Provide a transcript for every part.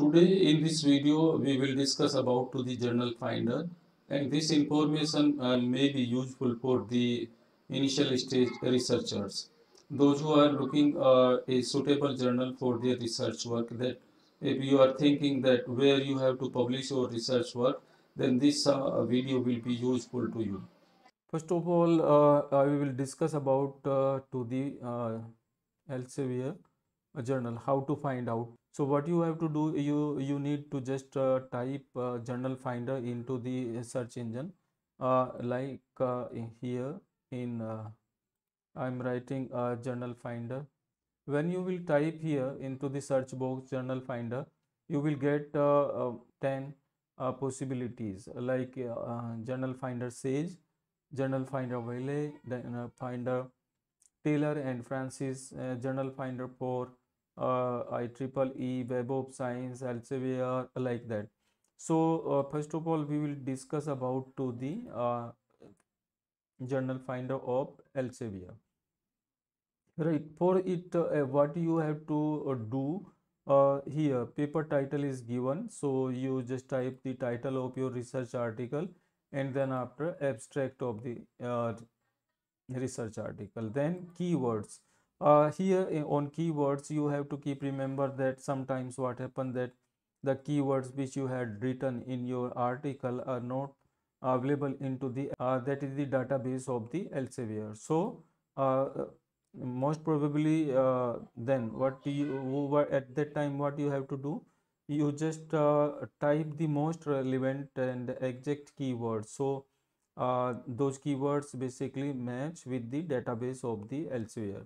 Today in this video we will discuss about to the journal finder and this information uh, may be useful for the initial stage researchers. Those who are looking uh, a suitable journal for their research work that if you are thinking that where you have to publish your research work then this uh, video will be useful to you. First of all, uh, I will discuss about uh, to the uh, Elsevier journal how to find out so what you have to do you you need to just uh, type uh, journal finder into the search engine uh, like in uh, here in uh, i'm writing a journal finder when you will type here into the search box journal finder you will get uh, 10 possibilities like journal finder sage journal finder valet then finder taylor and francis journal finder for uh, IEEE Web of Science, Elsevier, like that. So uh, first of all, we will discuss about to the uh, journal finder of Elsevier. Right, for it, uh, what you have to uh, do uh, here, paper title is given. So you just type the title of your research article and then after abstract of the research article. Then keywords uh, here eh, on keywords you have to keep remember that sometimes what happened that the keywords which you had written in your article are not available into the uh, that is the database of the Elsevier so uh, most probably uh, then what you over at that time what you have to do you just uh, type the most relevant and exact keywords so uh, those keywords basically match with the database of the Elsevier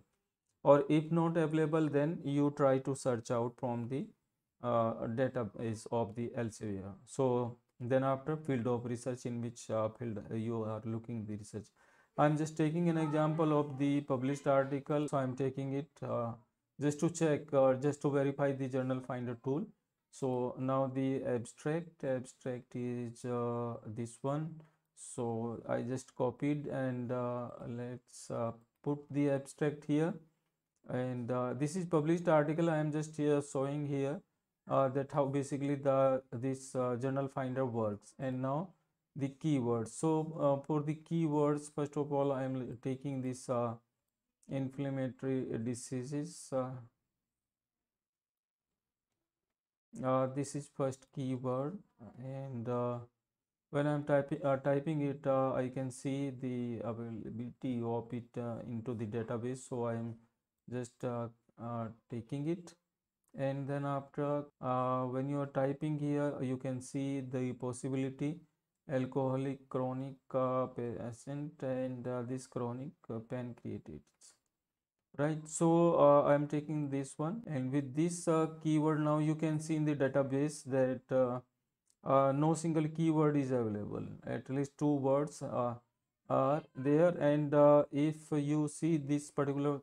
or if not available then you try to search out from the uh, database of the Elsevier. So then after field of research in which uh, field you are looking the research. I'm just taking an example of the published article. So I'm taking it uh, just to check or just to verify the journal finder tool. So now the abstract, abstract is uh, this one. So I just copied and uh, let's uh, put the abstract here and uh, this is published article i am just here showing here uh, that how basically the this uh, journal finder works and now the keywords so uh, for the keywords first of all i am taking this uh, inflammatory diseases uh, this is first keyword and when i'm typing typing it i can see the availability of it into the database so i am just uh, uh, taking it and then after uh, when you are typing here you can see the possibility alcoholic chronic uh, patient and uh, this chronic uh, pancreatitis right so uh, i am taking this one and with this keyword now you can see in the database that no single keyword is available at least two words are there and if you see this particular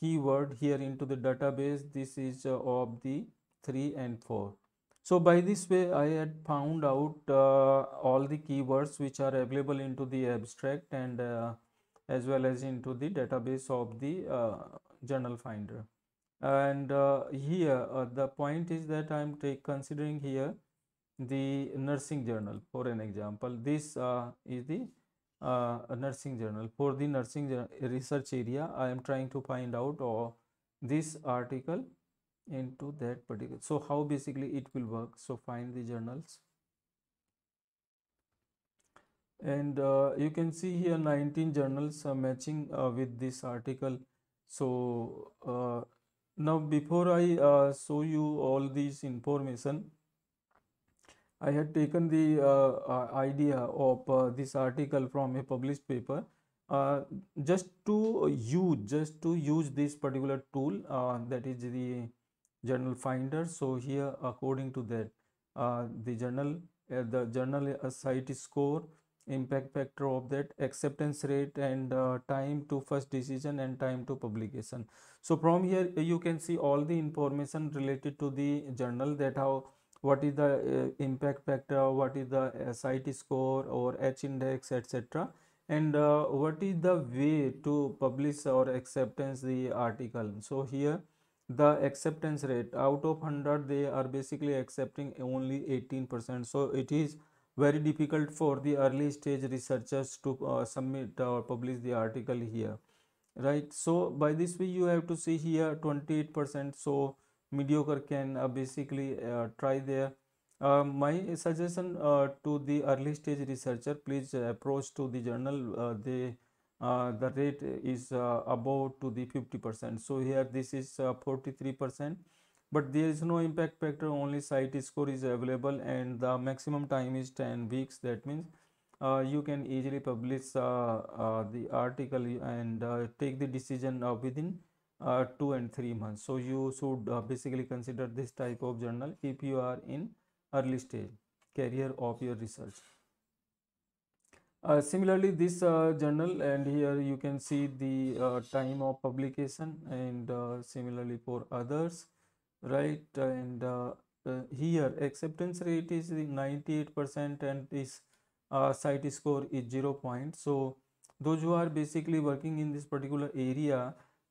keyword here into the database this is uh, of the 3 and 4 so by this way I had found out uh, all the keywords which are available into the abstract and uh, as well as into the database of the uh, journal finder and uh, here uh, the point is that I am considering here the nursing journal for an example this is the uh, nursing journal for the nursing research area i am trying to find out or uh, this article into that particular so how basically it will work so find the journals and uh, you can see here 19 journals matching uh, with this article so uh, now before i uh, show you all these information I had taken the uh, uh, idea of uh, this article from a published paper just to use just to use this particular tool that is the journal finder so here according to that uh, the journal uh, the journal site score impact factor of that acceptance rate and time to first decision and time to publication so from here you can see all the information related to the journal that how what is the uh, impact factor what is the site score or h index etc and uh, what is the way to publish or acceptance the article so here the acceptance rate out of 100 they are basically accepting only 18 percent so it is very difficult for the early stage researchers to uh, submit or publish the article here right so by this way you have to see here 28 percent so mediocre can uh, basically uh, try there. uh, my suggestion uh, to the early stage researcher please uh, approach to the journal uh, the rate is above to the 50 percent so here this is 43 percent but there is no impact factor only site score is available and the maximum time is 10 weeks that means you can easily publish the article and take the decision within uh, 2 and 3 months so you should uh, basically consider this type of journal if you are in early stage career of your research uh, similarly this uh, journal and here you can see the uh, time of publication and similarly for others right and here acceptance rate is 98 percent and this site score is 0 point so those who are basically working in this particular area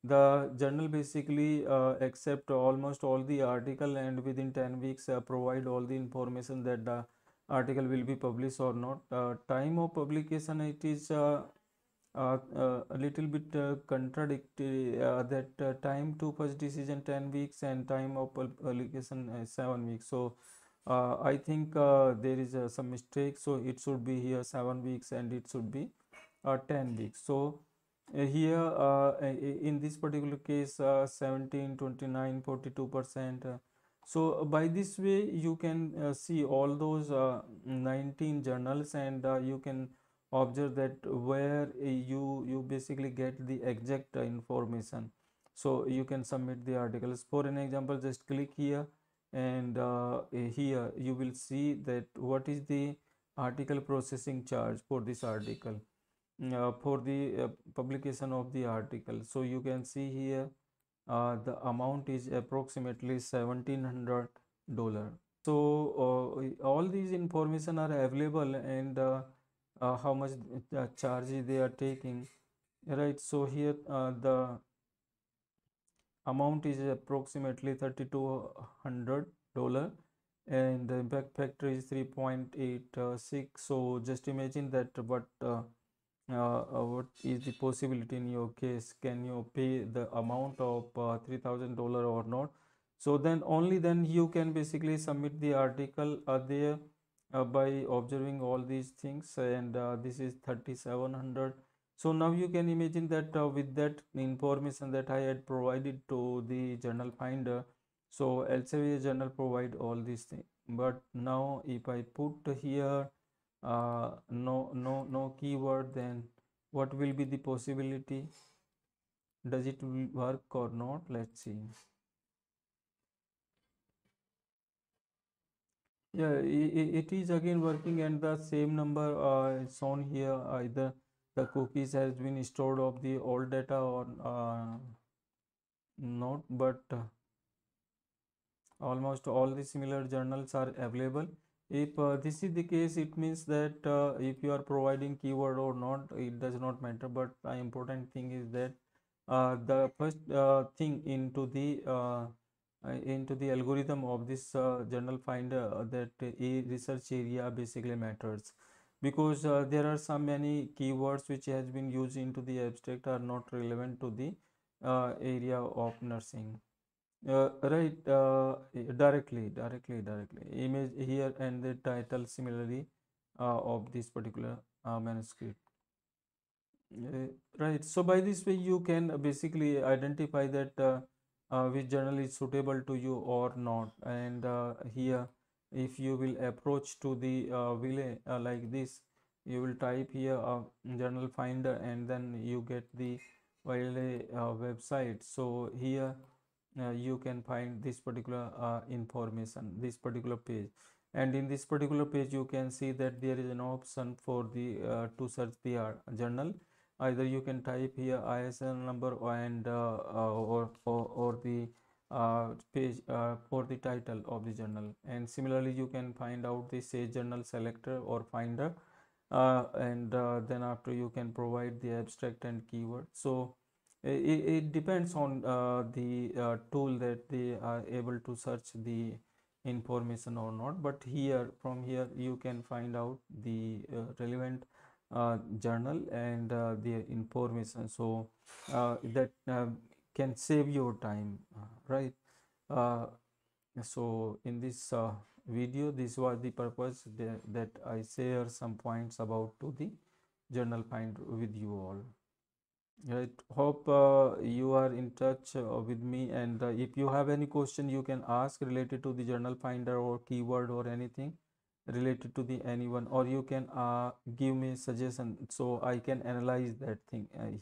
the journal basically uh, accept almost all the article and within 10 weeks uh, provide all the information that the article will be published or not uh, time of publication it is uh, uh, uh, a little bit contradictory that time to first decision 10 weeks and time of publication 7 weeks so i think there is some mistake so it should be here 7 weeks and it should be 10 weeks so uh, here uh, in this particular case uh, 17 29 42 percent uh, so uh, by this way you can uh, see all those 19 journals and you can observe that where you you basically get the exact information so you can submit the articles for an example just click here and here you will see that what is the article processing charge for this article uh, for the uh, publication of the article so you can see here uh, the amount is approximately 1700 dollar so all these information are available and uh, how much uh, charge they are taking right so here uh, the amount is approximately 3200 dollar and the impact factor is 3.86 so just imagine that what uh, uh, what is the possibility in your case can you pay the amount of uh, $3000 or not so then only then you can basically submit the article there uh, by observing all these things and uh, this is 3700 so now you can imagine that uh, with that information that i had provided to the journal finder so elsevier journal provide all these things but now if i put here uh, no no no keyword then what will be the possibility does it work or not let's see yeah it, it is again working and the same number uh, shown here either the cookies has been stored of the old data or uh, not but uh, almost all the similar journals are available if uh, this is the case it means that uh, if you are providing keyword or not it does not matter but the uh, important thing is that uh, the first uh, thing into the uh, into the algorithm of this general finder that a research area basically matters because there are so many keywords which has been used into the abstract are not relevant to the area of nursing uh, right uh, eh, directly directly directly image here and the title similarly uh, of this particular uh, manuscript uh, right so by this way you can basically identify that uh, which journal is suitable to you or not and here if you will approach to the relay like this you will type here uh, journal finder and then you get the relay website so here uh, you can find this particular uh, information this particular page and in this particular page you can see that there is an option for the uh, to search the uh, journal either you can type here ISSN number and uh, uh, or, or, or the page for the title of the journal and similarly you can find out the say journal selector or finder and then after you can provide the abstract and keyword so it, it depends on uh, the uh, tool that they are able to search the information or not but here from here you can find out the uh, relevant uh, journal and uh, the information so uh, that um, can save your time right so in this video this was the purpose that, that i share some points about to the journal find with you all I hope uh, you are in touch uh, with me and uh, if you have any question you can ask related to the journal finder or keyword or anything related to the anyone or you can uh, give me suggestion so I can analyze that thing uh,